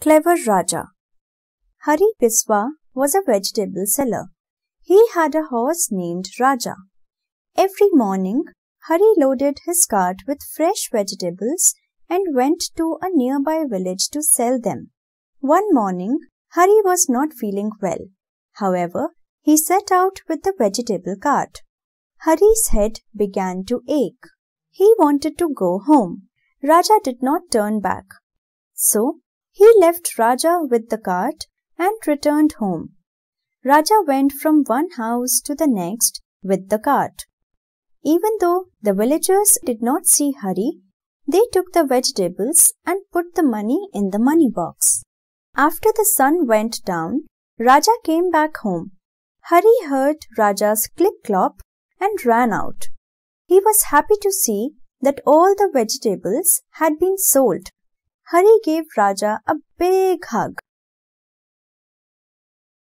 Clever Raja Hari Biswa was a vegetable seller. He had a horse named Raja. Every morning, Hari loaded his cart with fresh vegetables and went to a nearby village to sell them. One morning, Hari was not feeling well. However, he set out with the vegetable cart. Hari's head began to ache. He wanted to go home. Raja did not turn back. So he left Raja with the cart and returned home. Raja went from one house to the next with the cart. Even though the villagers did not see Hari, they took the vegetables and put the money in the money box. After the sun went down, Raja came back home. Hari heard Raja's click-clop and ran out. He was happy to see that all the vegetables had been sold हरी के राजा अब बेघाग